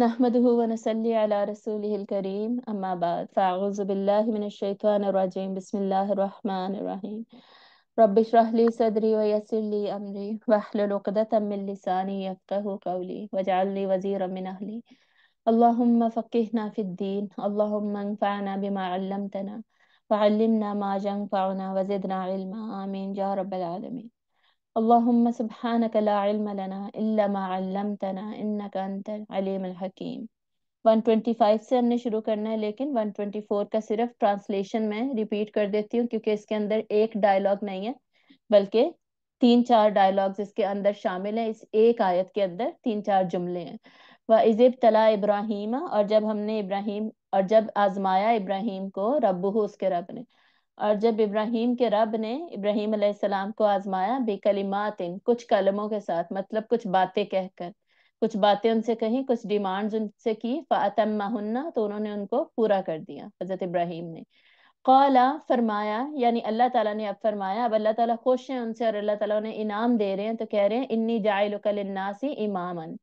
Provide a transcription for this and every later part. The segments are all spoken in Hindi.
نحمده ونصلي على رسوله الكريم أما بعد فأعوذ بالله من الشيطان الرجيم بسم الله الرحمن الرحيم رب اشرح لي صدري ويسر لي أمري واحلل عقدة من لساني يفقه قولي واجعل لي وزيرا من أهلي اللهم فقهنا في الدين اللهم انفعنا بما علمتنا وعلمنا ما ينفعنا وزدنا علما آمين يا رب العالمين اللهم سبحانك لا علم لنا الا ما علمتنا انك انت العليم الحكيم 125 से हमने शुरू करना है लेकिन 124 का सिर्फ ट्रांसलेशन में रिपीट कर देती हूँ क्योंकि इसके अंदर एक डायलॉग नहीं है बल्कि तीन चार डायलॉग्स इसके अंदर शामिल है इस एक आयत के अंदर तीन चार जुमले हैं व इजिब तला इब्राहिम और जब हमने इब्राहिम और जब आजमाया इब्राहिम को रब्बू उसके रब ने और जब इब्राहिम के रब ने इब्राहिम अलैहिस्सलाम को आजमाया इन कुछ कलमों के साथ मतलब कुछ बातें कहकर कुछ बातें उनसे कही कुछ डिमांड्स उनसे की महुन्ना तो उन्होंने उनको पूरा कर दिया हज़रत इब्राहिम ने कौला फरमाया यानी अल्लाह ताला ने अब फरमाया अब अल्लाह ताला खुश हैं उनसे और अल्लाह ताला उन्हें इनाम दे रहे हैं तो कह रहे हैं इन्नी जायलनासी इमामन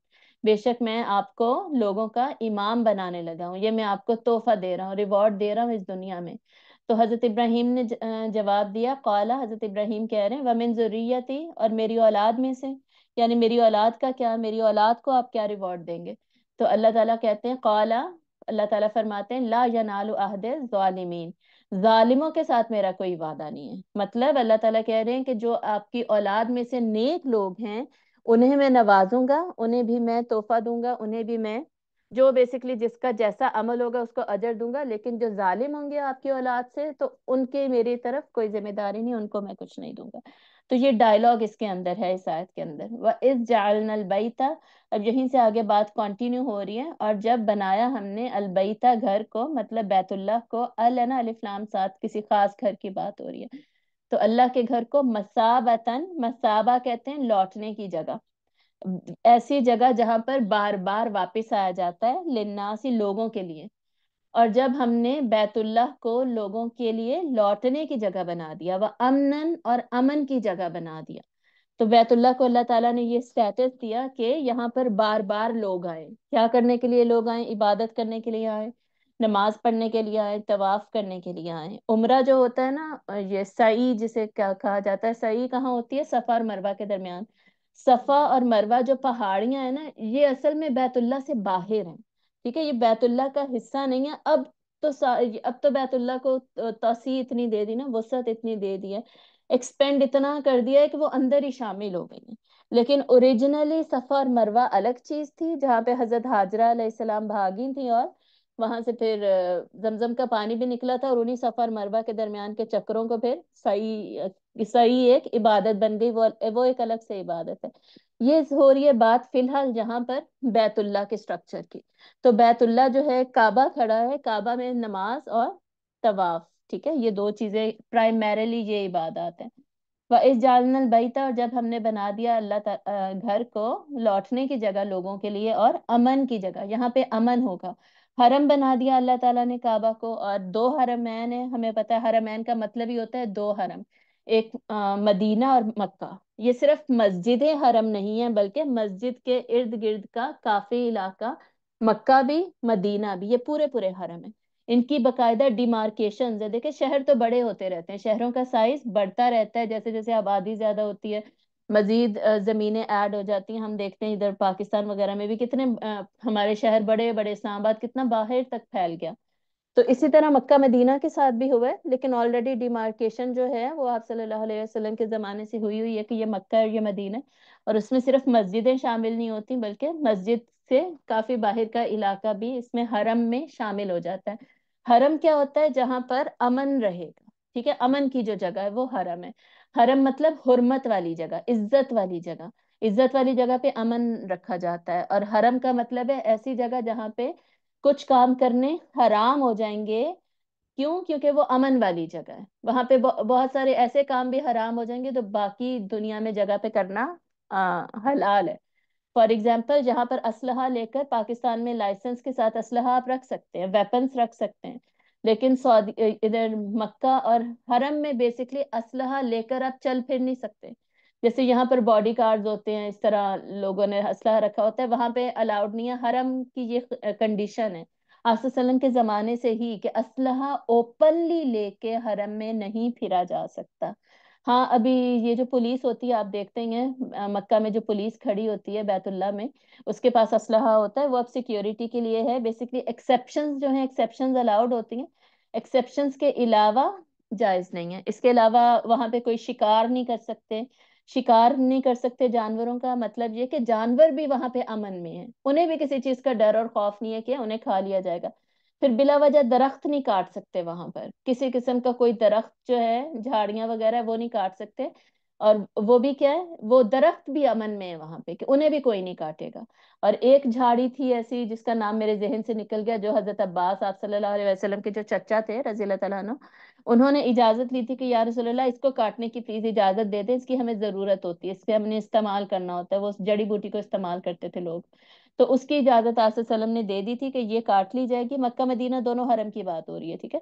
बेशक मैं आपको लोगों का इमाम बनाने लगा हूँ ये मैं आपको तोहफा दे रहा हूँ रिवॉर्ड दे रहा हूँ इस दुनिया में तो हज़रत इब्राहिम ने जवाब दिया कौला हज़रत इब्राहिम कह रहे हैं वमिन ज़ुर्रियती और मेरी औलाद में से यानी मेरी औलाद का क्या मेरी औलाद को आप क्या रिवॉर्ड देंगे तो अल्लाह ताला कहते हैं कौला अल्लाह ताला फरमाते हैं ला या अहद ालिमीन ालिमों के साथ मेरा कोई वादा नहीं है मतलब अल्लाह ताला कह रहे हैं कि जो आपकी औलाद में से नेक लोग हैं उन्हें मैं नवाजूंगा उन्हें भी मैं तोहफा दूंगा उन्हें भी मैं जो बेसिकली जिसका जैसा अमल होगा उसको अजर दूंगा लेकिन जो जालिम होंगे आपकी औलाद से तो उनके मेरी तरफ कोई जिम्मेदारी नहीं उनको मैं कुछ नहीं दूंगा तो ये डायलॉग इसके अंदर है इस आयत के अंदर वह इस जालन अलबैता अब यहीं से आगे बात कंटिन्यू हो रही है और जब बनाया हमने अलबैता घर को मतलब बैतुल्लाह को अलना है साथ किसी खास घर की बात हो रही है तो अल्लाह के घर को मसाबतन मसाबा कहते हैं लौटने की जगह ऐसी जगह जहां पर बार बार वापस आया जाता है लिन्नासी लोगों के लिए और जब हमने बैतुल्लाह को लोगों के लिए लौटने की जगह बना दिया वह अमनन और अमन की जगह बना दिया तो बैतुल्लाह को अल्लाह ताला ने ये स्टेटस दिया कि यहाँ पर बार बार लोग आए क्या करने के लिए लोग आए इबादत करने के लिए आए नमाज पढ़ने के लिए आए तवाफ करने के लिए आए उम्र जो होता है ना ये सई जिसे क्या कहा जाता है सई कहाँ होती है सफा और मरवा के दरमियान सफ़ा और मरवा जो पहाड़ियां है ना ये असल में बैतुल्ला से बाहर हैं ठीक है ये बैतुल्ला का हिस्सा नहीं है अब तो अब तो बैतुल्ला को तोसी इतनी दे दी ना वसत इतनी दे दी है एक्सपेंड इतना कर दिया है कि वो अंदर ही शामिल हो गई है लेकिन ओरिजिनली सफ़ा और मरवा अलग चीज थी जहाँ पे हजरत हाजरा अलैहिस्सलाम भागी थी और वहां से फिर जमजम का पानी भी निकला था और उन्हीं सफ़ा और मरवा के दरमियान के चक्रों को फिर सही सही एक इबादत बन गई वो वो एक अलग से इबादत है ये हो रही है बात फिलहाल जहाँ पर बैतुल्ला के स्ट्रक्चर की तो बैतुल्ला जो है काबा खड़ा है काबा में नमाज और तवाफ ठीक है ये दो चीजें प्राइमरली ये इबादत है व इस जालनल बैता और जब हमने बना दिया अल्लाह घर को लौटने की जगह लोगों के लिए और अमन की जगह यहाँ पे अमन होगा हरम बना दिया अल्लाह ताला ने काबा को और दो हरमैन है हमें पता है हरमैन का मतलब ही होता है दो हरम एक आ, मदीना और मक्का ये सिर्फ मस्जिद हरम नहीं है बल्कि मस्जिद के इर्द गिर्द का काफी इलाका मक्का भी मदीना भी ये पूरे पूरे हरम है इनकी बकायदा डिमार्केशन है देखिए शहर तो बड़े होते रहते हैं शहरों का साइज बढ़ता रहता है जैसे जैसे आबादी ज्यादा होती है मजीद जमीनें ऐड हो जाती हैं हम देखते हैं इधर पाकिस्तान वगैरह में भी कितने हमारे शहर बड़े बड़े इस्लामाबाद कितना बाहर तक फैल गया तो इसी तरह मक्का मदीना के साथ भी हुआ है लेकिन ऑलरेडी डिमार्केशन जो है वो आप सल्लल्लाहु अलैहि वसल्लम के ज़माने से हुई हुई है कि ये मक्का और ये मदीना और उसमें सिर्फ मस्जिदें शामिल नहीं होती बल्कि मस्जिद से काफ़ी बाहर का इलाका भी इसमें हरम में शामिल हो जाता है हरम क्या होता है जहाँ पर अमन रहेगा ठीक है अमन की जो जगह है वो हरम है हरम मतलब हुरमत वाली जगह इज्जत वाली जगह इज्जत वाली जगह पे अमन रखा जाता है और हरम का मतलब है ऐसी जगह जहाँ पे कुछ काम करने हराम हो जाएंगे क्यों क्योंकि वो अमन वाली जगह है वहां पे बहुत सारे ऐसे काम भी हराम हो जाएंगे जो बाकी दुनिया में जगह पे करना आ, हलाल है फॉर एग्जाम्पल जहाँ पर असलहा लेकर पाकिस्तान में लाइसेंस के साथ असलहा आप रख सकते हैं वेपन्स रख सकते हैं लेकिन सऊदी इधर मक्का और हरम में बेसिकली असलहा लेकर आप चल फिर नहीं सकते जैसे यहाँ पर बॉडी गार्ड होते हैं इस तरह लोगों ने असला रखा होता है वहां पे अलाउड नहीं है हरम की ये कंडीशन है आसम के जमाने से ही कि असलहा ओपनली लेके हरम में नहीं फिरा जा सकता हाँ अभी ये जो पुलिस होती है आप देखते हैं मक्का में जो पुलिस खड़ी होती है बैतुल्ला में उसके पास असलहा होता है वो अब सिक्योरिटी के लिए है बेसिकली एक्सेप्शन जो है एक्सेप्शन अलाउड होती हैं एक्सेप्शन के अलावा जायज़ नहीं है इसके अलावा वहां पे कोई शिकार नहीं कर सकते शिकार नहीं कर सकते जानवरों का मतलब ये कि जानवर भी वहां पे अमन में है उन्हें भी किसी चीज का डर और खौफ नहीं है कि उन्हें खा लिया जाएगा फिर बिला वजह दरख्त नहीं काट सकते वहां पर किसी किस्म का कोई दरख्त जो है झाड़ियां वगैरह वो नहीं काट सकते और वो भी क्या है वो दरख्त भी अमन में है वहां पे कि उन्हें भी कोई नहीं काटेगा और एक झाड़ी थी ऐसी जिसका नाम मेरे जहन से निकल गया जो हजरत अब्बास आप सल्लल्लाहु अलैहि वसल्लम के जो चचा थे रजील तला उन्होंने इजाजत ली थी कि यार रसोल्ला इसको काटने की प्लीज इजाजत दे दे इसकी हमें जरूरत होती है इसके हमने इस्तेमाल करना होता है वो जड़ी बूटी को इस्तेमाल करते थे लोग तो उसकी इजाजत आसम ने दे दी थी कि ये काट ली जाएगी मक्का मदीना दोनों हरम की बात हो रही है ठीक है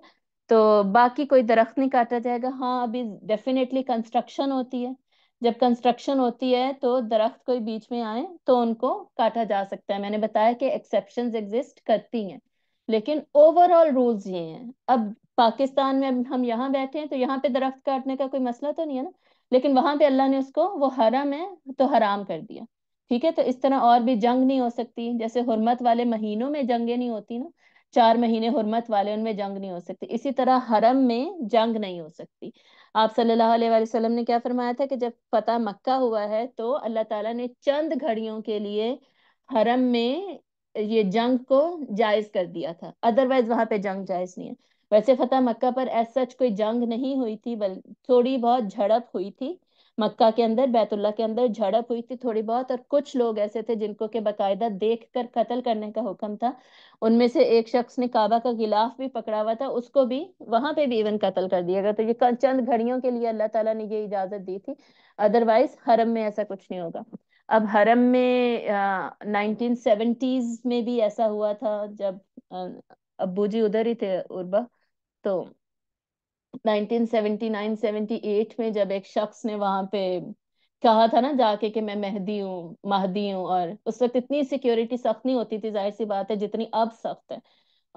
तो बाकी कोई दरख्त नहीं काटा जाएगा हाँ अभी डेफिनेटली कंस्ट्रक्शन होती है जब कंस्ट्रक्शन होती है तो दरख्त कोई बीच में आए तो उनको काटा जा सकता है मैंने बताया कि एक्सेप्शन एग्जिस्ट करती हैं लेकिन ओवरऑल रूल्स ये हैं अब पाकिस्तान में अब हम यहाँ बैठे हैं तो यहाँ पे दरख्त काटने का कोई मसला तो नहीं है ना लेकिन वहां पे अल्लाह ने उसको वो हरम है तो हराम कर दिया ठीक है तो इस तरह और भी जंग नहीं हो सकती जैसे हुरमत वाले महीनों में जंगे नहीं होती ना चार महीने हरमत वाले उनमें जंग नहीं हो सकती इसी तरह हरम में जंग नहीं हो सकती आप सल्लल्लाहु अलैहि वसल्लम ने क्या फरमाया था कि जब फतह मक्का हुआ है तो अल्लाह ताला ने चंद घड़ियों के लिए हरम में ये जंग को जायज कर दिया था अदरवाइज वहां पे जंग जायज नहीं है वैसे फतह मक्का पर ऐसा सच कोई जंग नहीं हुई थी बल थोड़ी बहुत झड़प हुई थी मक्का के अंदर बैतुल्ला के अंदर झड़प हुई थी थोड़ी बहुत और कुछ लोग ऐसे थे जिनको के बकायदा देख कर कतल करने का हुक्म था उनमें से एक शख्स ने काबा का गिलाफ भी पकड़ा हुआ था उसको भी वहां पे भी इवन कतल कर दिया गया तो ये चंद घड़ियों के लिए अल्लाह ताला ने ये इजाजत दी थी अदरवाइज हरम में ऐसा कुछ नहीं होगा अब हरम में नाइनटीन में भी ऐसा हुआ था जब अबू जी उधर ही थे उर्बा तो 1979-78 में जब एक शख्स ने वहां पे कहा था ना जाके कि मैं मेहदी हूँ महदी हूँ और उस वक्त इतनी सिक्योरिटी सख्त नहीं होती थी जाहिर सी बात है जितनी अब सख्त है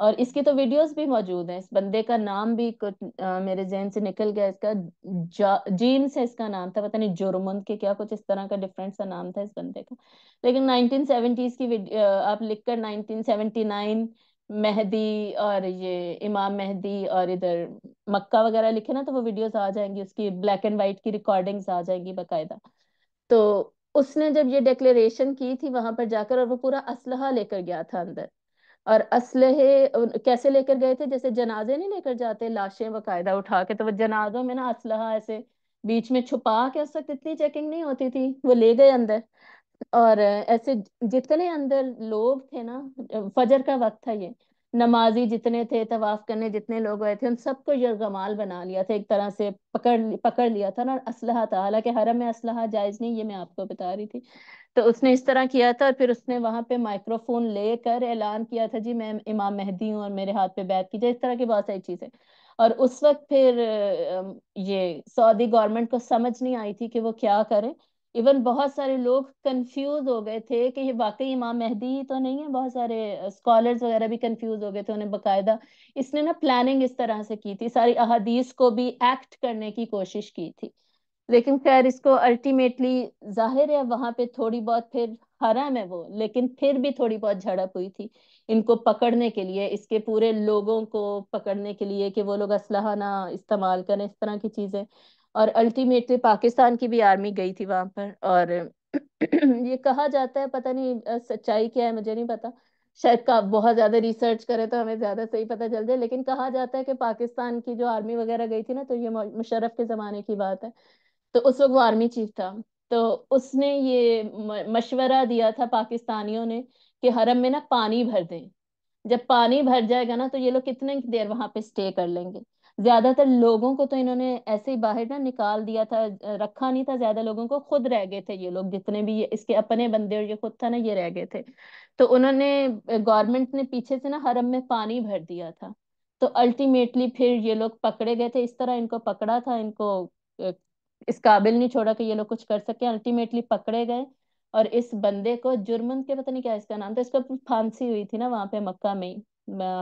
और इसकी तो वीडियोस भी मौजूद हैं इस बंदे का नाम भी कुछ आ, मेरे जहन से निकल गया इसका जेम्स है इसका नाम था पता नहीं जोरमंद के क्या कुछ इस तरह का डिफरेंट सा नाम था इस बंदे का लेकिन 1970s की आप लिखकर 1979 मेहदी और ये इमाम मेहदी और इधर मक्का वगैरह लिखे ना तो वो वीडियोस आ जाएंगी उसकी ब्लैक एंड वाइट की रिकॉर्डिंग्स आ जाएंगी बकायदा तो उसने जब ये डिक्लेरेशन की थी वहां पर जाकर और वो पूरा असलहा लेकर गया था अंदर और असलहे कैसे लेकर गए थे जैसे जनाजे नहीं लेकर जाते लाशें बकायदा उठा के तो वो जनाजों में ना असलहा ऐसे बीच में छुपा के उस वक्त इतनी चेकिंग नहीं होती थी वो ले गए अंदर और ऐसे जितने अंदर लोग थे ना फजर का वक्त था ये नमाजी जितने थे तवाफ करने जितने लोग आए थे उन सबको गमाल बना लिया था एक तरह से पकड़ पकड़ लिया था ना और असलहा था हालांकि हरम में असलहा जायज़ नहीं ये मैं आपको बता रही थी तो उसने इस तरह किया था और फिर उसने वहाँ पे माइक्रोफोन लेकर ऐलान किया था जी मैं इमाम मेहदी हूँ और मेरे हाथ पे बैठ कीजिए इस तरह की बहुत सारी चीज़ें और उस वक्त फिर ये सऊदी गवर्नमेंट को समझ नहीं आई थी कि वो क्या करें इवन बहुत सारे लोग कंफ्यूज हो गए थे कि ये वाकई इमाम मेहदी तो नहीं है बहुत सारे स्कॉलर्स वगैरह भी कंफ्यूज हो गए थे उन्हें बकायदा इसने ना प्लानिंग इस तरह से की थी सारी अहदीस को भी एक्ट करने की कोशिश की थी लेकिन खैर इसको अल्टीमेटली जाहिर है वहां पे थोड़ी बहुत फिर हराम है वो लेकिन फिर भी थोड़ी बहुत झड़प हुई थी इनको पकड़ने के लिए इसके पूरे लोगों को पकड़ने के लिए कि वो लोग असलाह ना इस्तेमाल करें इस तरह की चीजें और अल्टीमेटली पाकिस्तान की भी आर्मी गई थी वहां पर और ये कहा जाता है पता नहीं सच्चाई क्या है मुझे नहीं पता शायद का बहुत ज्यादा रिसर्च करें तो हमें ज्यादा सही पता चल जाए लेकिन कहा जाता है कि पाकिस्तान की जो आर्मी वगैरह गई थी ना तो ये मुशरफ के जमाने की बात है तो उस वक्त वो आर्मी चीफ था तो उसने ये मशवरा दिया था पाकिस्तानियों ने कि हरम में ना पानी भर दें जब पानी भर जाएगा ना तो ये लोग कितने देर वहां पे स्टे कर लेंगे ज्यादातर लोगों को तो इन्होंने ऐसे ही बाहर ना निकाल दिया था रखा नहीं था ज्यादा लोगों को खुद रह गए थे ये लोग जितने भी ये इसके अपने बंदे और ये खुद था ना ये रह गए थे तो उन्होंने गवर्नमेंट ने पीछे से ना हरम में पानी भर दिया था तो अल्टीमेटली फिर ये लोग पकड़े गए थे इस तरह इनको पकड़ा था इनको इस काबिल नहीं छोड़ा कि ये लोग कुछ कर सके अल्टीमेटली पकड़े गए और इस बंदे को जुर्मन के पता नहीं क्या इसका नाम था इसको फांसी हुई थी ना वहां पे मक्का में ही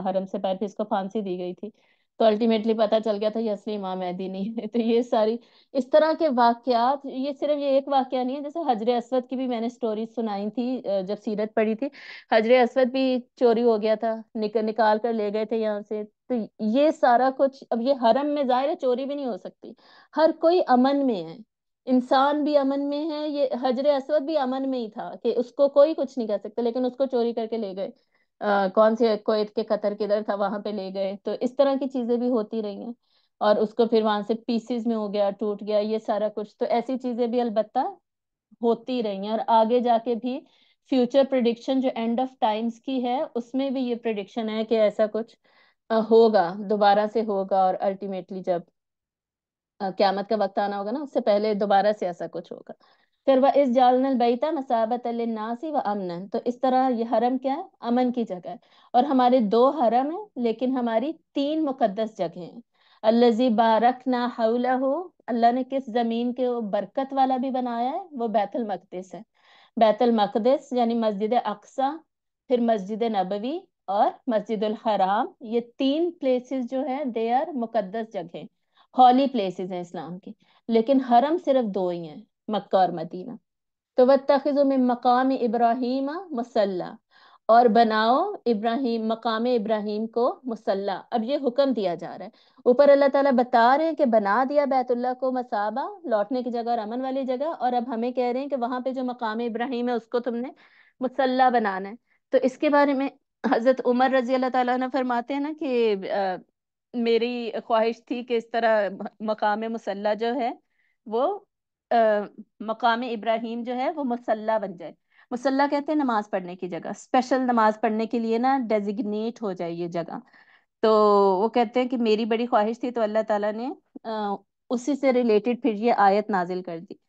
हरम से पहले इसको फांसी दी गई थी तो अल्टीमेटली पता चल गया था ये असली इमाम मेहदी नहीं है तो ये सारी इस तरह के वाक्यात ये सिर्फ ये एक वाकया नहीं है जैसे हजरे असवद की भी मैंने स्टोरी सुनाई थी जब सीरत पढ़ी थी हजरे असवद भी चोरी हो गया था निक, निकाल कर ले गए थे यहाँ से तो ये सारा कुछ अब ये हरम में जाहिर है चोरी भी नहीं हो सकती हर कोई अमन में है इंसान भी अमन में है ये हजरे असवद भी अमन में ही था कि उसको कोई कुछ नहीं कह सकता लेकिन उसको चोरी करके ले गए कौन से कोयत के कतर किधर था वहां पे ले गए तो इस तरह की चीजें भी होती रही हैं और उसको फिर वहां से पीसीस में हो गया टूट गया ये सारा कुछ तो ऐसी चीजें भी अलबत्ता होती रही हैं और आगे जाके भी फ्यूचर प्रडिक्शन जो एंड ऑफ टाइम्स की है उसमें भी ये प्रडिक्शन है कि ऐसा कुछ होगा दोबारा से होगा और अल्टीमेटली जब क्यामत का वक्त आना होगा ना उससे पहले दोबारा से ऐसा कुछ होगा फिर वह इस जालनल बैता मसाबत नासी व अमन तो इस तरह ये हरम क्या है अमन की जगह है और हमारे दो हरम है लेकिन हमारी तीन मुकदस जगह है अल्लाजी बारक ना हवला हो अल्लाह ने किस जमीन के बरकत वाला भी बनाया है वो बैतुल मकदस है बैतुल मकदस यानी मस्जिद अक्सा फिर मस्जिद नबवी और मस्जिद हराम ये तीन प्लेसेस जो है दे आर मुकदस जगह हॉली प्लेसेस हैं इस्लाम की लेकिन हरम सिर्फ दो ही हैं मक्का और मदीना तो वतखज़ में मकाम इब्राहिम मसल्ला और बनाओ इब्राहिम मकाम इब्राहिम को मुसल्ला अब ये हुक्म दिया जा रहा है ऊपर अल्लाह ताला बता रहे हैं कि बना दिया बैतुल्ला को मसाबा लौटने की जगह और अमन वाली जगह और अब हमें कह रहे हैं कि वहां पे जो मकाम इब्राहिम है उसको तुमने मुसल्ला बनाना है तो इसके बारे में हजरत उमर रजी अल्लाह ताला ने फरमाते हैं ना कि आ, मेरी ख्वाहिश थी कि इस तरह मकाम मुसल्ला जो है वो मकाम इब्राहिम जो है वो मुसल्ला बन जाए मुसल्ला कहते हैं नमाज पढ़ने की जगह स्पेशल नमाज पढ़ने के लिए ना डेजिग्नेट हो जाए ये जगह तो वो कहते हैं कि मेरी बड़ी ख्वाहिश थी तो अल्लाह ताला ने उसी से रिलेटेड फिर ये आयत नाजिल कर दी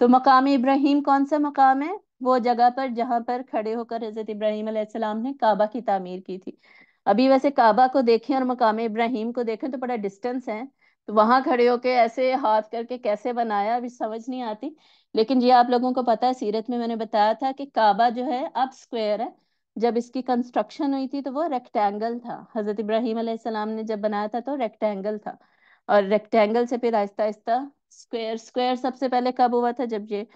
तो मकाम इब्राहिम कौन सा मकाम है वो जगह पर जहाँ पर खड़े होकर हजरत इब्राहिम अलैहिस्सलाम ने काबा की तामीर की थी अभी वैसे काबा को देखें और मकाम इब्राहिम को देखें तो बड़ा डिस्टेंस है तो वहां खड़े होके ऐसे हाथ करके कैसे बनाया अभी समझ नहीं आती लेकिन ये आप लोगों को पता है सीरत में मैंने बताया था कि काबा जो है अब स्क्वेयर है जब इसकी कंस्ट्रक्शन हुई थी तो वो रेक्टेंगल था हजरत इब्राहिम अलैहिस्सलाम ने जब बनाया था तो रेक्टेंगल था और रेक्टेंगल से फिर आहिस्ता आहिस्ता स्क्वेयर स्क्वेयर सबसे पहले कब हुआ था जब ये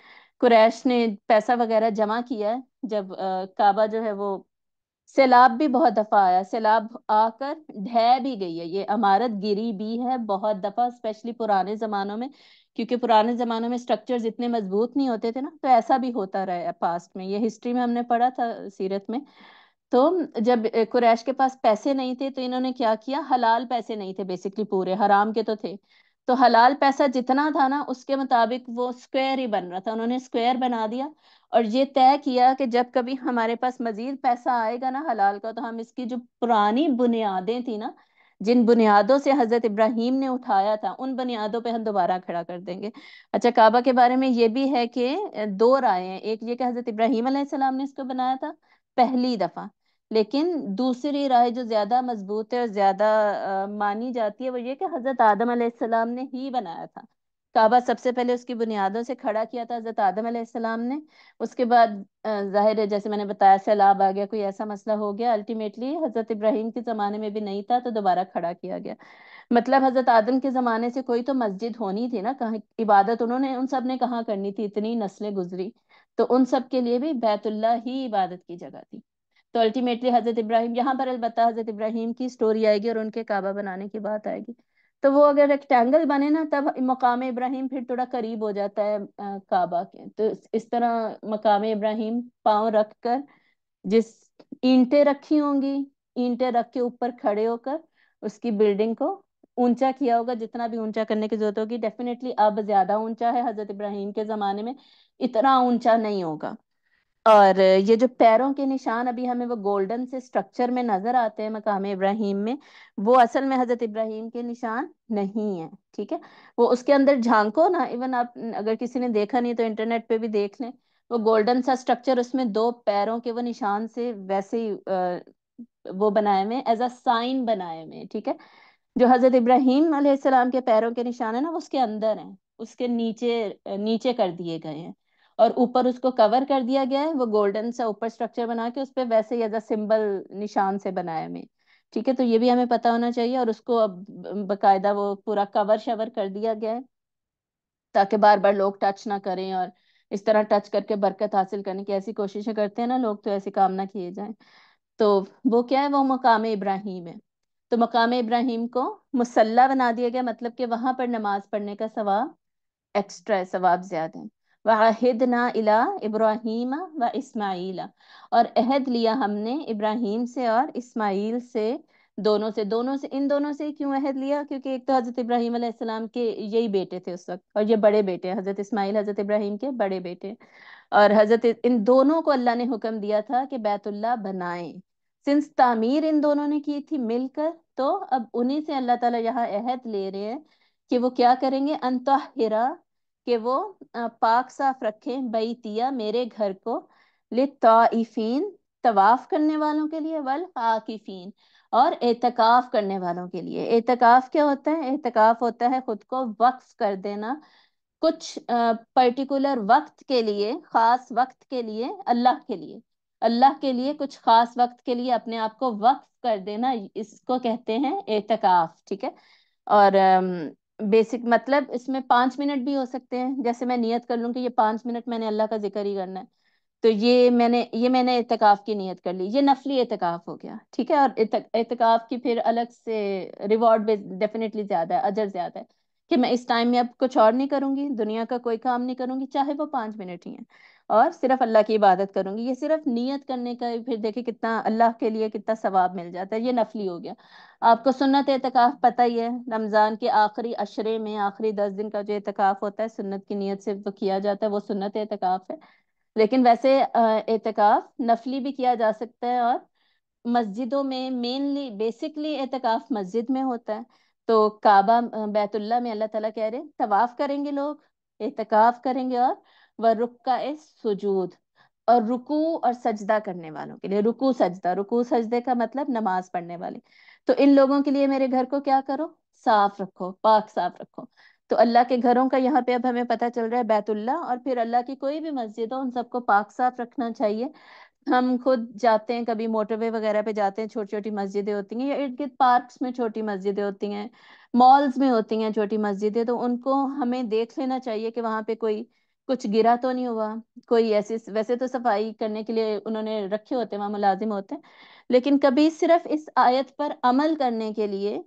कुरैश ने पैसा वगैरह जमा किया है जब काबा जो है वो सैलाब भी बहुत दफा आया सैलाब आकर ढह भी गई है ये अमारत गिरी भी है बहुत दफा स्पेशली पुराने जमानों में क्योंकि पुराने जमानों में स्ट्रक्चर्स इतने मजबूत नहीं होते थे ना तो ऐसा भी होता रहा है पास्ट में ये हिस्ट्री में हमने पढ़ा था सीरत में तो जब कुरैश के पास पैसे नहीं थे तो इन्होंने क्या किया हलाल पैसे नहीं थे बेसिकली पूरे हराम के तो थे तो हलाल पैसा जितना था ना उसके मुताबिक वो स्क्वायर ही बन रहा था उन्होंने स्क्वायर बना दिया और ये तय किया कि जब कभी हमारे पास मजीद पैसा आएगा ना हलाल का तो हम इसकी जो पुरानी बुनियादें थी ना जिन बुनियादों से हजरत इब्राहिम ने उठाया था उन बुनियादों पे हम दोबारा खड़ा कर देंगे अच्छा काबा के बारे में ये भी है कि दो राय हैं एक ये कि हजरत इब्राहिम ने इसको बनाया था पहली दफा लेकिन दूसरी राय जो ज्यादा मजबूत है और ज्यादा मानी जाती है वो ये कि हजरत आदम सलाम ने ही बनाया था काबा सबसे पहले उसकी बुनियादों से खड़ा किया था हजरत आदम सलाम ने उसके बाद जाहिर है जैसे मैंने बताया सैलाब आ गया कोई ऐसा मसला हो गया अल्टीमेटली हजरत इब्राहिम के ज़माने में भी नहीं था तो दोबारा खड़ा किया गया मतलब हजरत आदम के ज़माने से कोई तो मस्जिद होनी थी ना कहा इबादत उन्होंने उन सब ने कहा करनी थी इतनी नस्लें गुजरी तो उन सब के लिए भी बैतुल्ला ही इबादत की जगह थी तो अल्टीमेटली हज़रत इब्राहिम यहाँ पर अलबत्ता हज़रत इब्राहिम की स्टोरी आएगी और उनके काबा बनाने की बात आएगी तो वो अगर रेक्टेंगल बने ना तब मकाम इब्राहिम फिर थोड़ा करीब हो जाता है काबा के तो इस तरह मकाम इब्राहिम पाँव रख कर जिस ईंटे रखी होंगी ईंटे रख के ऊपर खड़े होकर उसकी बिल्डिंग को ऊंचा किया होगा जितना भी ऊंचा करने की जरूरत होगी डेफिनेटली अब ज्यादा ऊंचा है हजरत इब्राहिम के जमाने में इतना ऊंचा नहीं होगा और ये जो पैरों के निशान अभी हमें वो गोल्डन से स्ट्रक्चर में नजर आते हैं मकाम इब्राहिम में वो असल में हजरत इब्राहिम के निशान नहीं है ठीक है वो उसके अंदर झांको ना इवन आप अगर किसी ने देखा नहीं तो इंटरनेट पे भी देख लें वो गोल्डन सा स्ट्रक्चर उसमें दो पैरों के वो निशान से वैसे ही वो बनाए हुए एज अ साइन बनाए हुए ठीक है जो हजरत इब्राहिम अलैहिस्सलाम के पैरों के निशान है ना वो उसके अंदर है उसके नीचे नीचे कर दिए गए हैं और ऊपर उसको कवर कर दिया गया है वो गोल्डन सा ऊपर स्ट्रक्चर बना के उस पर वैसे ही सिंबल निशान से बनाया मैं ठीक है तो ये भी हमें पता होना चाहिए और उसको अब बकायदा वो पूरा कवर शवर कर दिया गया है ताकि बार बार लोग टच ना करें और इस तरह टच करके बरकत हासिल करने की ऐसी कोशिशें करते हैं ना लोग तो ऐसी काम ना किए जाए तो वो क्या है वो मकाम इब्राहिम है तो मकाम इब्राहिम को मुसल्ला बना दिया गया मतलब कि वहां पर नमाज पढ़ने का सवाब एक्स्ट्रा है सवाब ज्यादा है वाहिदना इला इब्राहिम व इसमाइल और अहद लिया हमने इब्राहिम से और इस्माइल से दोनों से दोनों से इन दोनों से क्यों अहद लिया क्योंकि एक तो हज़रत इब्राहिम अलैहिस्सलाम के यही बेटे थे उस वक्त और ये बड़े बेटे हैं हज़रत इस्माइल हज़रत इब्राहिम के बड़े बेटे और हज़रत इन दोनों को अल्लाह ने हुक्म दिया था कि बैतुल्ला बनाए सिंस तामीर इन दोनों ने की थी मिलकर तो अब उन्हीं से अल्लाह ताला यहाँ अहद ले रहे हैं कि वो क्या करेंगे अंतहिरा कि वो पाक साफ रखें बैतिया मेरे घर को लिताइफीन तवाफ करने वालों के लिए वल आकिफीन और एहतकाफ करने वालों के लिए एहतकाफ क्या होता है एहतकाफ होता है खुद को वक्फ कर देना कुछ पर्टिकुलर वक्त के लिए ख़ास वक्त के लिए अल्लाह के लिए अल्लाह के लिए कुछ ख़ास वक्त के लिए अपने आप को वक्फ कर देना इसको कहते हैं एहतकाफ ठीक है और बेसिक मतलब इसमें पांच मिनट भी हो सकते हैं जैसे मैं नियत कर लूँ कि ये पांच मिनट मैंने अल्लाह का जिक्र ही करना है तो ये मैंने ये मैंने इतकाफ की नियत कर ली ये नफली एहतिकाफ हो गया ठीक है और इतक, की फिर अलग से रिवॉर्ड डेफिनेटली ज्यादा है अजर ज्यादा है कि मैं इस टाइम में अब कुछ और नहीं करूंगी दुनिया का कोई काम नहीं करूंगी चाहे वो पांच मिनट ही है और सिर्फ अल्लाह की इबादत करूंगी ये सिर्फ नीयत करने का फिर देखे कितना अल्लाह के लिए कितना सवाब मिल जाता है ये नफली हो गया आपको सुन्नत एतकाफ पता ही है रमज़ान के आखिरी अशरे में आखिरी दस दिन का जो एतकाफ होता है सुन्नत की नीयत से जो किया जाता है वो सुन्नत एतकाफ है लेकिन वैसे एतकाफ नफली भी किया जा सकता है और मस्जिदों में मेनली बेसिकली एतकाफ मस्जिद में होता है तो काबा बैतुल्ला में अल्लाह ताला कह रहे हैं तवाफ करेंगे लोग एहतकाफ करेंगे और व रुक का इस सुजूद और रुकू और सजदा करने वालों के लिए रुकू सजदा रुकू सजदे का मतलब नमाज पढ़ने वाले तो इन लोगों के लिए मेरे घर को क्या करो साफ रखो पाक साफ रखो तो अल्लाह के घरों का यहाँ पे अब हमें पता चल रहा है बैतुल्ला और फिर अल्लाह की कोई भी मस्जिद हो उन सबको पाक साफ रखना चाहिए हम खुद जाते हैं कभी मोटरवे वगैरह पे जाते हैं छोटी छोटी मस्जिदें होती हैं या इर्द गिर्द पार्क में छोटी मस्जिदें होती हैं मॉल्स में होती हैं छोटी मस्जिदें तो उनको हमें देख लेना चाहिए कि वहाँ पे कोई कुछ गिरा तो नहीं हुआ कोई ऐसी वैसे तो सफाई करने के लिए उन्होंने रखे होते वहां मुलाजिम होते हैं लेकिन कभी सिर्फ इस आयत पर अमल करने के लिए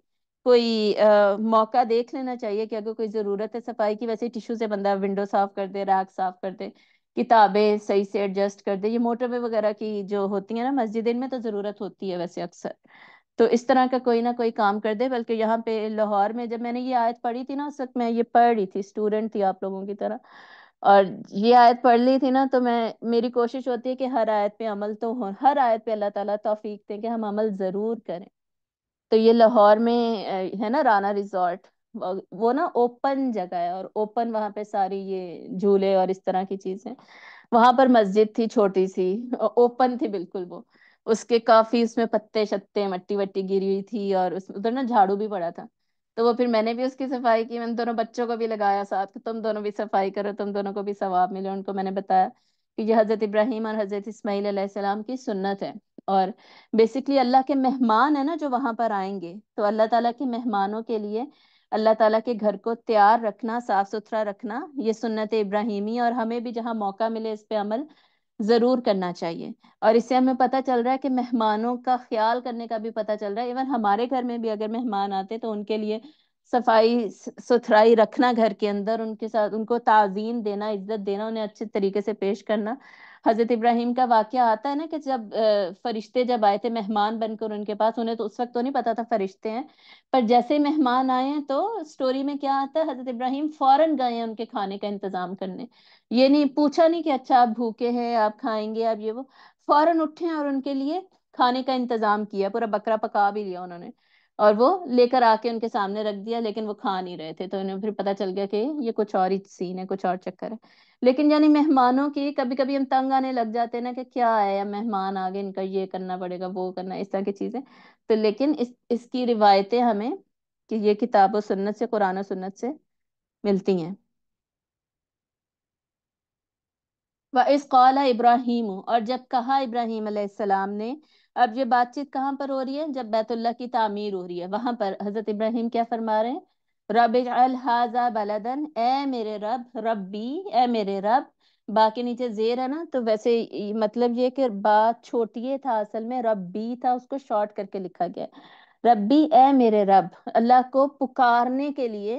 कोई आ, मौका देख लेना चाहिए कि अगर कोई ज़रूरत है सफाई की वैसे टिश्यू से बंदा विंडो साफ कर दे रैक साफ कर दे किताबें सही से एडजस्ट कर दे ये मोटरवे वगैरह की जो होती है ना मस्जिद में तो ज़रूरत होती है वैसे अक्सर तो इस तरह का कोई ना कोई काम कर दे बल्कि यहाँ पे लाहौर में जब मैंने ये आयत पढ़ी थी ना उस वक्त मैं ये पढ़ रही थी स्टूडेंट थी आप लोगों की तरह और ये आयत पढ़ ली थी ना तो मैं मेरी कोशिश होती है कि हर आयत पे अमल तो हो हर आयत पे अल्लाह ताला तौफीक दें कि हम अमल ज़रूर करें तो ये लाहौर में है ना राना रिजॉर्ट वो ना ओपन जगह है और ओपन वहां पे सारी ये झूले और इस तरह की चीज़ें वहां पर मस्जिद थी छोटी सी ओपन थी बिल्कुल वो उसके काफ़ी उसमें पत्ते शत्ते मट्टी वट्टी गिरी हुई थी और उस उधर ना झाड़ू भी पड़ा था तो वो फिर मैंने भी उसकी सफाई की मैंने दोनों बच्चों को भी लगाया साथ तुम दोनों भी सफाई करो तुम दोनों को भी सवाब मिले उनको मैंने बताया कि ये हज़रत इब्राहिम और हज़रत इसमाईल सलाम की सुन्नत है और बेसिकली अल्लाह के मेहमान है ना जो वहां पर आएंगे तो अल्लाह ताला के मेहमानों के लिए अल्लाह ताला के घर को तैयार रखना साफ सुथरा रखना ये सुन्नत इब्राहिमी और हमें भी जहाँ मौका मिले इस पे अमल ज़रूर करना चाहिए और इससे हमें पता चल रहा है कि मेहमानों का ख्याल करने का भी पता चल रहा है इवन हमारे घर में भी अगर मेहमान आते तो उनके लिए सफाई सुथराई रखना घर के अंदर उनके साथ उनको ताजीम देना इज्जत देना उन्हें अच्छे तरीके से पेश करना हजरत इब्राहिम का वाक्य आता है ना कि जब फरिश्ते जब आए थे मेहमान बनकर उनके पास उन्हें तो उस वक्त तो नहीं पता था फरिश्ते हैं पर जैसे मेहमान आए हैं तो स्टोरी में क्या आता है हजरत इब्राहिम फौरन गए हैं उनके खाने का इंतजाम करने ये नहीं पूछा नहीं कि अच्छा आप भूखे हैं आप खाएंगे आप ये वो फौरन उठे और उनके लिए खाने का इंतजाम किया पूरा बकरा पका भी लिया उन्होंने और वो लेकर आके उनके सामने रख दिया लेकिन वो खा नहीं रहे थे तो उन्हें फिर पता चल गया कि ये कुछ और ही सीन है कुछ और चक्कर है लेकिन यानी मेहमानों की कभी कभी हम तंग आने लग जाते हैं ना कि क्या है मेहमान आगे इनका ये करना पड़ेगा वो करना इस तरह की चीजें तो लेकिन इस इसकी रिवायतें हमें कि ये किताबों सुन्नत से कुरान सुन्नत से मिलती हैं व इस कौला इब्राहिम और जब कहा इब्राहिम ने अब ये बातचीत कहाँ पर हो रही है जब बैतुल्ला की तामीर हो रही है वहां पर हजरत इब्राहिम क्या फरमा रहे हैं रब हाजा बलदन ए मेरे रब रबी ए मेरे रब बाकी नीचे जेर है ना तो वैसे मतलब ये कि बात छोटी था असल में रबी था उसको शॉर्ट करके लिखा गया रबी ए मेरे रब अल्लाह को पुकारने के लिए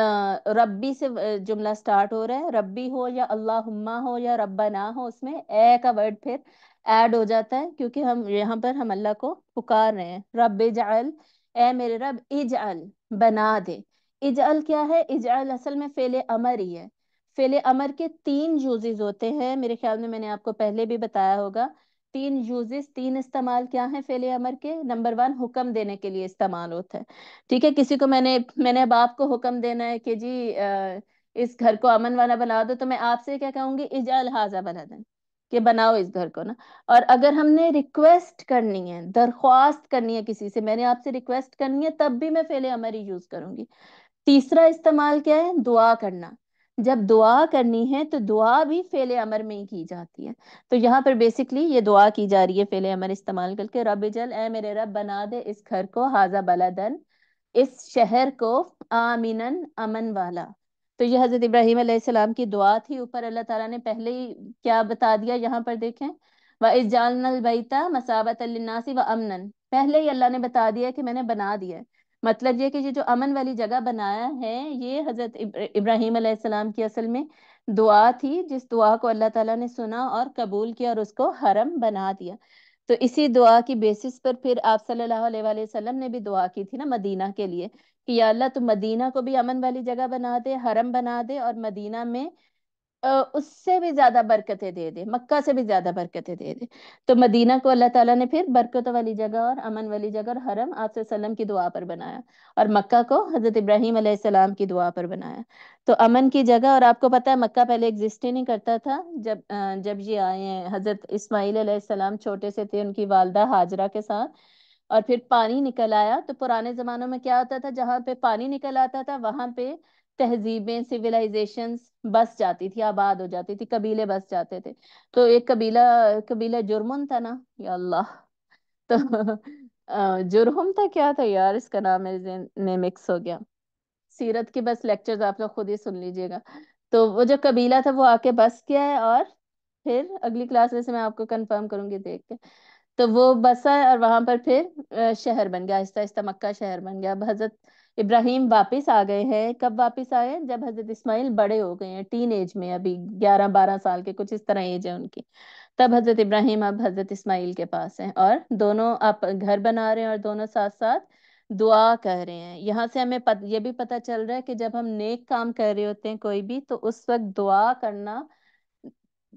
अः रबी से जुमला स्टार्ट हो रहा है रबी हो या अल्लाह हो या रब्बा ना हो उसमें ए का वर्ड फिर ऐड हो जाता है क्योंकि हम यहाँ पर हम अल्लाह को पुकार रहे हैं रब इजअल ए मेरे रब इजअल बना दे इजअल क्या है इजअल असल में फेले अमर ही है फेले अमर के तीन यूजेज होते हैं मेरे ख्याल में मैंने आपको पहले भी बताया होगा तीन यूजेस तीन इस्तेमाल क्या है फेले अमर के नंबर वन हुक्म देने के लिए इस्तेमाल होता है ठीक है किसी को मैंने मैंने अब आपको हुक्म देना है कि जी आ, इस घर को अमन वाला बना दो तो मैं आपसे क्या कहूंगी इजाल हाजा बना दें कि बनाओ इस घर को ना और अगर हमने रिक्वेस्ट करनी है दरख्वास्त करनी है किसी से मैंने आपसे रिक्वेस्ट करनी है तब भी मैं फेले अमरी यूज करूंगी तीसरा इस्तेमाल क्या है दुआ करना जब दुआ करनी है तो दुआ भी फेले अमर में ही की जाती है तो यहाँ पर बेसिकली ये दुआ की जा रही है फेले अमर इस्तेमाल करके रब जल ए मेरे रब बना दे इस घर को हाजा बलादन इस शहर को आमिनन अमन वाला तो ये हज़रत इब्राहिम सलाम की दुआ थी ऊपर अल्लाह ताला ने पहले ही क्या बता दिया यहाँ पर देखें व इजालबैता मसाबत नासी व अमनन पहले ही अल्लाह ने बता दिया कि मैंने बना दिया मतलब ये कि ये जो अमन वाली जगह बनाया है ये हज़रत इब्राहिम सलाम की असल में दुआ थी जिस दुआ को अल्लाह ताला ने सुना और कबूल किया और उसको हरम बना दिया तो इसी दुआ की बेसिस पर फिर आप सल्लल्लाहु अलैहि वसल्लम ने भी दुआ की थी ना मदीना के लिए कि या अल्लाह तू मदीना को भी अमन वाली जगह बना दे हरम बना दे और मदीना में उससे भी ज्यादा बरकतें दे दे मक्का से भी ज्यादा बरकतें दे दे तो मदीना को अल्लाह ताला ने फिर बरकतों वाली जगह और अमन वाली जगह और हरम आप सल्लम की दुआ पर बनाया और मक्का को हजरत इब्राहिम सलाम की दुआ पर बनाया तो अमन की जगह और आपको पता है मक्का पहले एग्जिस्ट ही नहीं करता था जब जब ये आए हैं हजरत इस्माईल सलाम छोटे से थे उनकी वालदा हाजरा के साथ और फिर पानी निकल आया तो पुराने जमानों में क्या होता था जहाँ पे पानी निकल आता था वहां पे तहजीबें सिविलाइजेशन बस जाती थी आबाद हो जाती थी कबीले बस जाते थे तो एक कबीला कबीला जुर्मन था ना या अल्लाह तो जुर्म था क्या था यार इसका नाम मेरे में मिक्स हो गया सीरत के बस लेक्चर्स आप लोग खुद ही सुन लीजिएगा तो वो जो कबीला था वो आके बस गया है और फिर अगली क्लास में से मैं आपको कंफर्म करूंगी देख के तो वो बसा और वहां पर फिर शहर बन गया आहिस्ता आहिस्ता मक्का शहर बन गया अब हजरत इब्राहिम वापस आ गए हैं कब वापस आए जब हजरत इस्माइल बड़े हो गए हैं टीन एज में अभी ग्यारह बारह साल के कुछ इस तरह एज है उनकी तब हजरत इब्राहिम अब हजरत इस्माइल के पास हैं और दोनों आप घर बना रहे हैं और दोनों साथ साथ दुआ कर रहे हैं यहाँ से हमें पत, ये भी पता चल रहा है कि जब हम नेक काम कर रहे होते हैं कोई भी तो उस वक्त दुआ करना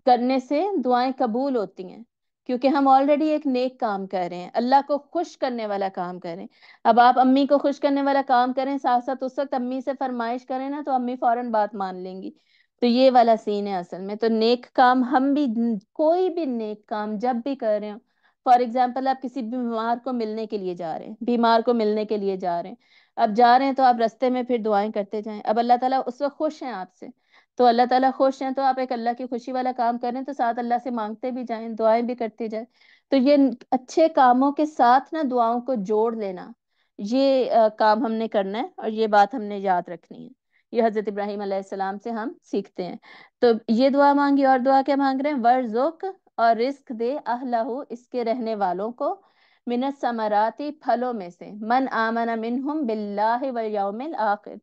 करने से दुआएं कबूल होती हैं क्योंकि हम ऑलरेडी एक नेक काम कर रहे हैं अल्लाह को खुश करने वाला काम हैं अब आप अम्मी को खुश करने वाला काम करें साथ साथ उस वक्त अम्मी से फरमाइश करें ना तो अम्मी फौरन बात मान लेंगी तो ये वाला सीन है असल में तो नेक काम हम भी कोई भी नेक काम जब भी कर रहे हो फॉर एग्जाम्पल आप किसी बीमार को मिलने के लिए जा रहे हैं बीमार को मिलने के लिए जा रहे हैं अब जा रहे हैं तो आप रस्ते में फिर दुआएं करते जाएं अब अल्लाह ताला उस वक्त खुश हैं आपसे तो अल्लाह ताला खुश हैं तो आप एक अल्लाह की खुशी वाला काम करें तो साथ अल्लाह से मांगते भी जाएं दुआएं भी करते जाएं तो ये अच्छे कामों के साथ ना दुआओं को जोड़ लेना ये आ, काम हमने करना है और ये बात हमने याद रखनी है ये हजरत इब्राहिम सलाम से हम सीखते हैं तो ये दुआ मांगी और दुआ क्या मांग रहे हैं वर्जुक और रिस्क दे अहलाहू इसके रहने वालों को मिनत समराती फलों में से मन आमना मिनहुम बिल्लाह वल आखिर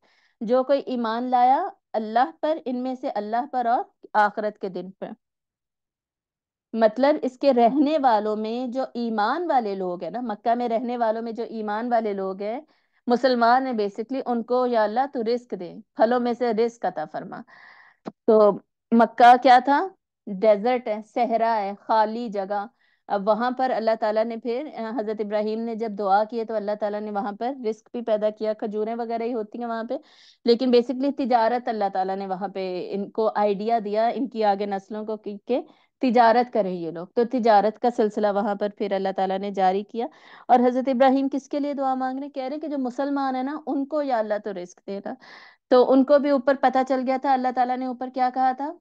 जो कोई ईमान लाया अल्लाह पर इनमें से अल्लाह पर और आखरत के दिन पर मतलब इसके रहने वालों में जो ईमान वाले लोग हैं ना मक्का में रहने वालों में जो ईमान वाले लोग हैं मुसलमान है बेसिकली उनको या अल्लाह तू रिस्क दे फलों में से रिस्क अता फरमा तो मक्का क्या था डेजर्ट है सहरा है खाली जगह अब वहां पर अल्लाह ताला ने फिर हज़रत इब्राहिम ने जब दुआ किए तो अल्लाह ताला ने वहां पर रिस्क भी पैदा किया खजूरें वगैरह ही होती हैं वहां पे लेकिन बेसिकली तिजारत अल्लाह ताला ने वहाँ पे इनको आइडिया दिया इनकी आगे नस्लों को के तिजारत कर रही है लोग तो तिजारत का सिलसिला वहाँ पर फिर अल्लाह ताला ने जारी किया और हज़रत इब्राहिम किसके लिए दुआ मांग रहे कह रहे कि जो मुसलमान है ना उनको या अल्लाह तो रिस्क देना तो उनको भी ऊपर पता चल गया था अल्लाह ताला ने ऊपर क्या कहा था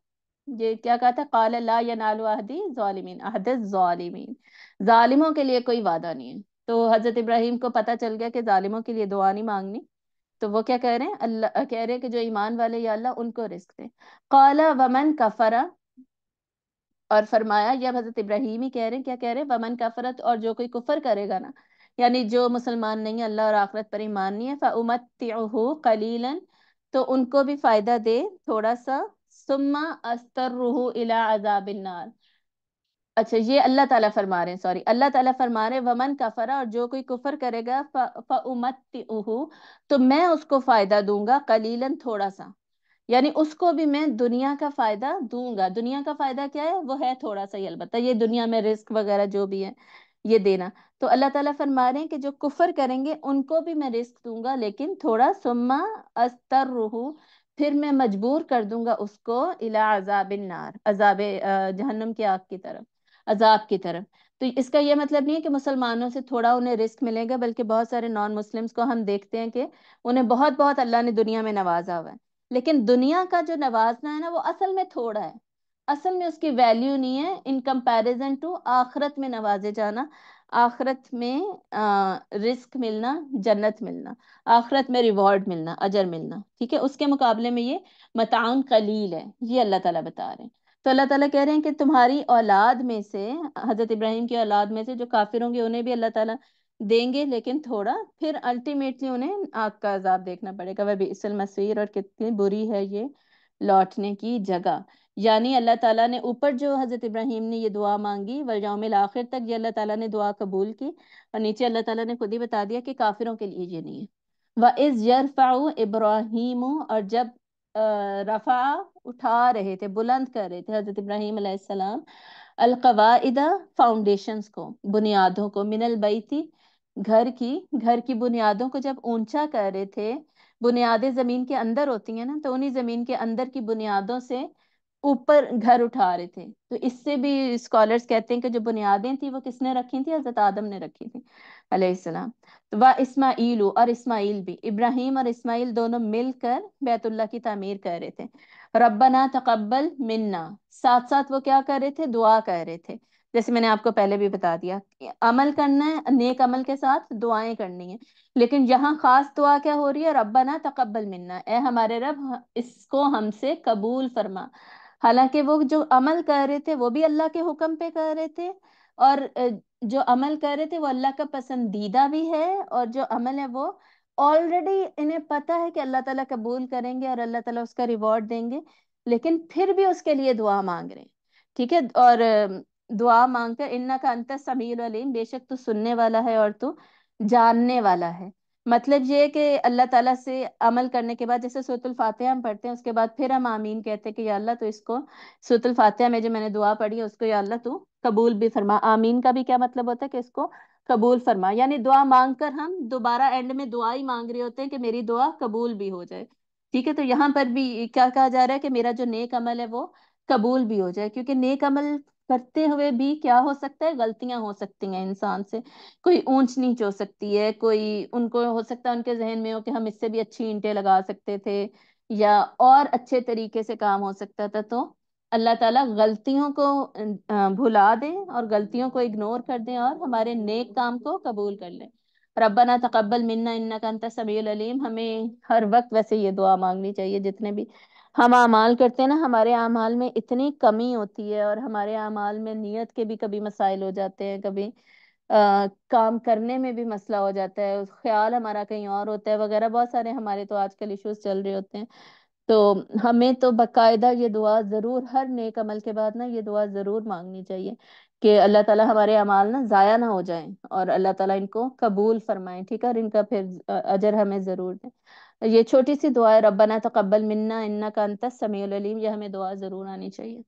ये क्या कहा था काल ला या नालू आहदी जालिमीन आहद जालिमीन जालिमों के लिए कोई वादा नहीं है तो हजरत इब्राहिम को पता चल गया कि जालिमों के लिए दुआ नहीं मांगनी तो वो क्या कह रहे हैं अल्लाह कह रहे हैं कि जो ईमान वाले या अल्लाह उनको रिस्क दे काला वमन कफरा और फरमाया या हजरत इब्राहिम ही कह रहे हैं क्या कह रहे हैं वमन कफरत और जो कोई कुफर करेगा ना यानी जो मुसलमान नहीं है अल्लाह और आखरत पर ईमान नहीं है फ़ाउमत कलीलन तो उनको भी फ़ायदा दे थोड़ा सा अच्छा ये अल्लाह ताला फरमा रहे हैं सॉरी अल्लाह ताला फरमा रहे वमन कफरा और जो कोई कुफर करेगा फ़मत तो मैं उसको फ़ायदा दूंगा कलीलन थोड़ा सा यानी उसको भी मैं दुनिया का फ़ायदा दूंगा दुनिया का फ़ायदा क्या है वो है थोड़ा सा ही अलबत्ता ये दुनिया में रिस्क वगैरह जो भी है ये देना तो अल्लाह ताला फरमा रहे हैं कि जो कुफर करेंगे उनको भी मैं रिस्क दूंगा लेकिन थोड़ा सुम्मा अस्तर फिर मैं मजबूर कर दूंगा उसको इला अजाब नार अजाब जहन्नम की आग की तरफ अजाब की तरफ तो इसका यह मतलब नहीं है कि मुसलमानों से थोड़ा उन्हें रिस्क मिलेगा बल्कि बहुत सारे नॉन मुस्लिम्स को हम देखते हैं कि उन्हें बहुत बहुत अल्लाह ने दुनिया में नवाजा हुआ है लेकिन दुनिया का जो नवाजना है ना वो असल में थोड़ा है असल में उसकी वैल्यू नहीं है इन कंपैरिजन टू आखरत में नवाजे जाना आखरत में आ, रिस्क मिलना जन्नत मिलना आखरत में रिवॉर्ड मिलना अजर मिलना ठीक है उसके मुकाबले में ये मताउन कलील है ये अल्लाह ताला बता रहे हैं तो अल्लाह ताला कह रहे हैं कि तुम्हारी औलाद में से हज़रत इब्राहिम की औलाद में से जो काफिर होंगे उन्हें भी अल्लाह ताला देंगे लेकिन थोड़ा फिर अल्टीमेटली उन्हें आग का अजाब देखना पड़ेगा वह भी मसीर और कितनी बुरी है ये लौटने की जगह यानी अल्लाह ताला ने ऊपर जो हज़रत इब्राहिम ने ये दुआ मांगी वलजामिल आखिर तक ये अल्लाह ताला ने दुआ कबूल की और नीचे अल्लाह ताला ने खुद ही बता दिया कि काफिरों के लिए ये नहीं है व इज़ यरफ़ाउ इब्राहिम और जब रफ़ा उठा रहे थे बुलंद कर रहे थे हज़रत इब्राहिम अलैहिस्सलाम अलकवाइदा फाउंडेशन को बुनियादों को मिनल बैती घर की घर की बुनियादों को जब ऊंचा कर रहे थे बुनियादें ज़मीन के अंदर होती हैं ना तो उन्हीं ज़मीन के अंदर की बुनियादों से ऊपर घर उठा रहे थे तो इससे भी स्कॉलर्स कहते हैं कि जो बुनियादें थी वो किसने रखी थी हजरत आदम ने रखी थी अलैहिस्सलाम तो वह इस्माइल और इस्माइल भी इब्राहिम और इस्माइल दोनों मिलकर बैतुल्ला की तामीर कर रहे थे रब्बना तकबल मिन्ना साथ साथ वो क्या कर रहे थे दुआ कर रहे थे जैसे मैंने आपको पहले भी बता दिया अमल करना है नेक अमल के साथ दुआएं करनी है लेकिन यहाँ खास दुआ क्या हो रही है रब्बना तकबल मिन्ना ए हमारे रब इसको हमसे कबूल फरमा हालांकि वो जो अमल कर रहे थे वो भी अल्लाह के हुक्म पे कर रहे थे और जो अमल कर रहे थे वो अल्लाह का पसंदीदा भी है और जो अमल है वो ऑलरेडी इन्हें पता है कि अल्लाह ताला कबूल करेंगे और अल्लाह ताला उसका रिवॉर्ड देंगे लेकिन फिर भी उसके लिए दुआ मांग रहे हैं ठीक है और दुआ मांग कर इन्ना का अंतर समीर अलीम बेशक तू सुनने वाला है और तू जानने वाला है मतलब ये है कि अल्लाह ताला से अमल करने के बाद जैसे सूरतुल फातह हम पढ़ते हैं उसके बाद फिर हम आमीन कहते हैं कि या अल्लाह तो इसको सूरतुल फातह में जो मैंने दुआ पढ़ी है उसको या अल्लाह तू कबूल भी फरमा आमीन का भी क्या मतलब होता है कि इसको कबूल फरमा यानी दुआ मांग कर हम दोबारा एंड में दुआ ही मांग रहे होते हैं कि मेरी दुआ कबूल भी हो जाए ठीक है तो यहाँ पर भी क्या कहा जा रहा है कि मेरा जो नेक अमल है वो कबूल भी हो जाए क्योंकि नेक अमल करते हुए भी क्या हो सकता है गलतियां हो सकती हैं इंसान से कोई ऊंच नीच हो सकती है कोई उनको हो सकता है उनके जहन में हो कि हम इससे भी अच्छी ईंटें लगा सकते थे या और अच्छे तरीके से काम हो सकता था तो अल्लाह ताला गलतियों को भुला दें और गलतियों को इग्नोर कर दें और हमारे नेक काम को कबूल कर लें रबना तकबल मिन्ना इन्ना का अंत अलीम हमें हर वक्त वैसे ये दुआ मांगनी चाहिए जितने भी हम अमाल करते हैं ना हमारे अमाल में इतनी कमी होती है और हमारे अमाल में नीयत के भी कभी मसाइल हो जाते हैं कभी आ, काम करने में भी मसला हो जाता है ख्याल हमारा कहीं और होता है वगैरह बहुत सारे हमारे तो आजकल इश्यूज चल रहे होते हैं तो हमें तो बकायदा ये दुआ ज़रूर हर नेक अमल के बाद ना ये दुआ ज़रूर मांगनी चाहिए कि अल्लाह ताला हमारे अमाल ना ज़ाया ना हो जाएं और अल्लाह ताला इनको कबूल फरमाए ठीक है और इनका फिर अजर हमें ज़रूर दें ये छोटी सी दुआ है रब्बना तकबल मिन्ना इन्ना का अंत समी ये हमें दुआ ज़रूर आनी चाहिए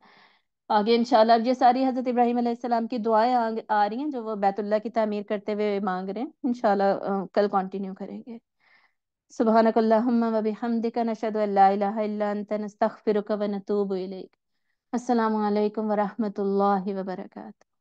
आगे इंशाल्लाह ये सारी हज़रत इब्राहिम सलाम की दुआएं आ, रही हैं जो वो बैतुल्ला की तमीर करते हुए मांग रहे हैं इनशाला कल कंटिन्यू करेंगे सुबहानकल्लाहुम्मा व बिहमदिका नशहदु